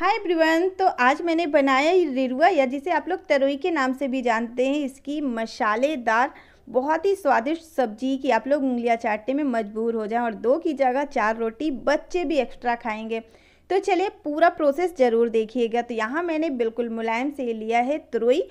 hi everyone तो आज मैंने बनाया रेरुआ या जिसे आप लोग तरोई के नाम से भी जानते हैं इसकी मसालेदार बहुत ही स्वादिष्ट सब्जी कि आप लोग उंगलियां चाटने में मजबूर हो जाएं और दो की जगह चार रोटी बच्चे भी एक्स्ट्रा खाएंगे तो चलिए पूरा प्रोसेस ज़रूर देखिएगा तो यहाँ मैंने बिल्कुल मुलायम से लिया है तरोई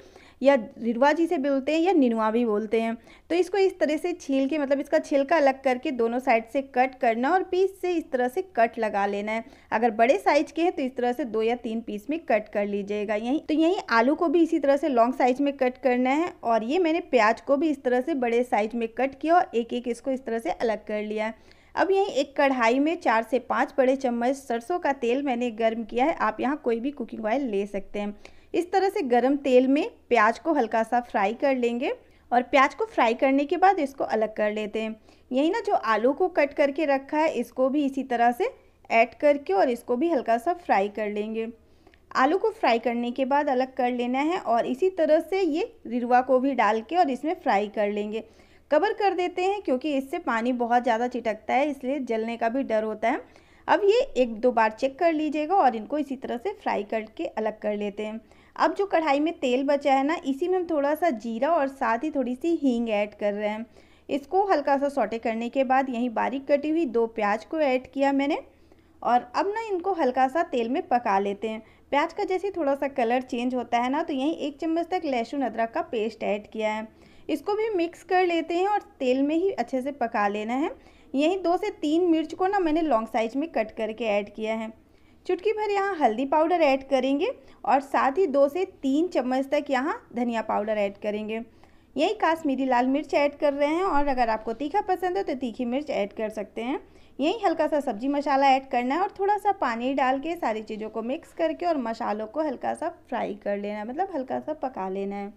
या रिरवा जी से बोलते हैं या निनुआ भी बोलते हैं तो इसको इस तरह से छील के मतलब इसका छिलका अलग करके दोनों साइड से कट करना और पीस से इस तरह से कट लगा लेना है अगर बड़े साइज के हैं तो इस तरह से दो या तीन पीस में कट कर लीजिएगा यहीं तो यहीं आलू को भी इसी तरह से लॉन्ग साइज में कट करना है और ये मैंने प्याज को भी इस तरह से बड़े साइज में कट किया और एक एक इसको इस तरह से अलग कर लिया है अब यहीं एक कढ़ाई में चार से पाँच बड़े चम्मच सरसों का तेल मैंने गर्म किया है आप यहाँ कोई भी कुकिंग ऑयल ले सकते हैं इस तरह से गर्म तेल में प्याज को हल्का सा फ्राई कर लेंगे और प्याज को फ्राई करने के बाद इसको अलग कर लेते हैं यही ना जो आलू को कट करके रखा है इसको भी इसी तरह से ऐड करके और इसको भी हल्का सा फ्राई कर लेंगे आलू को फ्राई करने के बाद अलग कर लेना है और इसी तरह से ये रिरुआ को भी डाल के और इसमें फ्राई कर लेंगे कवर कर देते हैं क्योंकि इससे पानी बहुत ज़्यादा चिटकता है इसलिए जलने का भी डर होता है अब ये एक दो बार चेक कर लीजिएगा और इनको इसी तरह से फ्राई करके अलग कर लेते हैं अब जो कढ़ाई में तेल बचा है ना इसी में हम थोड़ा सा जीरा और साथ ही थोड़ी सी हींग ऐड कर रहे हैं इसको हल्का सा सोटे करने के बाद यहीं बारीक कटी हुई दो प्याज को ऐड किया मैंने और अब ना इनको हल्का सा तेल में पका लेते हैं प्याज का जैसे थोड़ा सा कलर चेंज होता है ना तो यहीं एक चम्मच तक लहसुन अदरक का पेस्ट ऐड किया है इसको भी मिक्स कर लेते हैं और तेल में ही अच्छे से पका लेना है यहीं दो से तीन मिर्च को ना मैंने लॉन्ग साइज में कट करके ऐड किया है चुटकी भर यहाँ हल्दी पाउडर ऐड करेंगे और साथ ही दो से तीन चम्मच तक यहाँ धनिया पाउडर ऐड करेंगे यही काश्मीरी लाल मिर्च ऐड कर रहे हैं और अगर आपको तीखा पसंद है तो तीखी मिर्च ऐड कर सकते हैं यही हल्का सा सब्जी मसाला ऐड करना है और थोड़ा सा पानी डाल के सारी चीज़ों को मिक्स करके और मसालों को हल्का सा फ्राई कर लेना है मतलब हल्का सा पका लेना है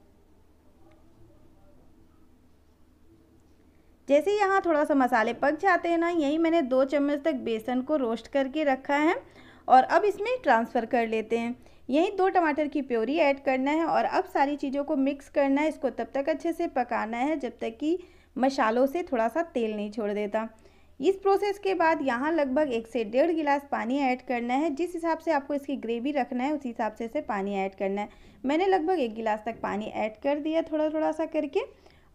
जैसे यहाँ थोड़ा सा मसाले पक जाते हैं ना यहीं मैंने दो चम्मच तक बेसन को रोस्ट करके रखा है और अब इसमें ट्रांसफ़र कर लेते हैं यहीं दो टमाटर की प्योरी ऐड करना है और अब सारी चीज़ों को मिक्स करना है इसको तब तक अच्छे से पकाना है जब तक कि मसालों से थोड़ा सा तेल नहीं छोड़ देता इस प्रोसेस के बाद यहाँ लगभग एक से डेढ़ गिलास पानी ऐड करना है जिस हिसाब से आपको इसकी ग्रेवी रखना है उसी हिसाब से इसे पानी ऐड करना है मैंने लगभग एक गिलास तक पानी ऐड कर दिया थोड़ा थोड़ा सा करके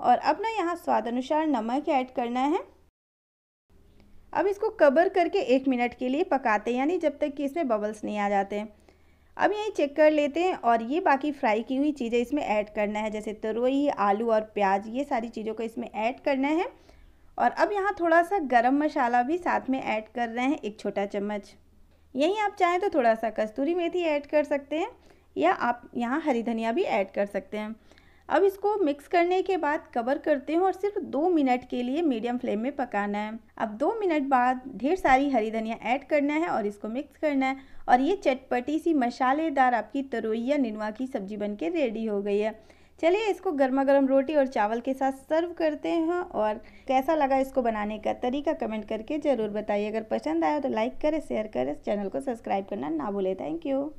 और अब ना यहाँ स्वाद अनुसार नमक ऐड करना है अब इसको कवर करके एक मिनट के लिए पकाते हैं यानी जब तक कि इसमें बबल्स नहीं आ जाते अब यही चेक कर लेते हैं और ये बाकी फ्राई की हुई चीज़ें इसमें ऐड करना है जैसे तरोई आलू और प्याज ये सारी चीज़ों को इसमें ऐड करना है और अब यहाँ थोड़ा सा गरम मसाला भी साथ में ऐड कर रहे हैं एक छोटा चम्मच यहीं आप चाहें तो थोड़ा सा कस्तूरी मेथी ऐड कर सकते हैं या आप यहाँ हरी धनिया भी ऐड कर सकते हैं अब इसको मिक्स करने के बाद कवर करते हैं और सिर्फ दो मिनट के लिए मीडियम फ्लेम में पकाना है अब दो मिनट बाद ढेर सारी हरी धनिया ऐड करना है और इसको मिक्स करना है और ये चटपटी सी मसालेदार आपकी तरोइया निनवा की सब्जी बन के रेडी हो गई है चलिए इसको गर्मा गर्म रोटी और चावल के साथ सर्व करते हैं और कैसा लगा इसको बनाने का तरीका कमेंट करके ज़रूर बताइए अगर पसंद आया तो लाइक करें शेयर करें चैनल को सब्सक्राइब करना ना भूलें थैंक यू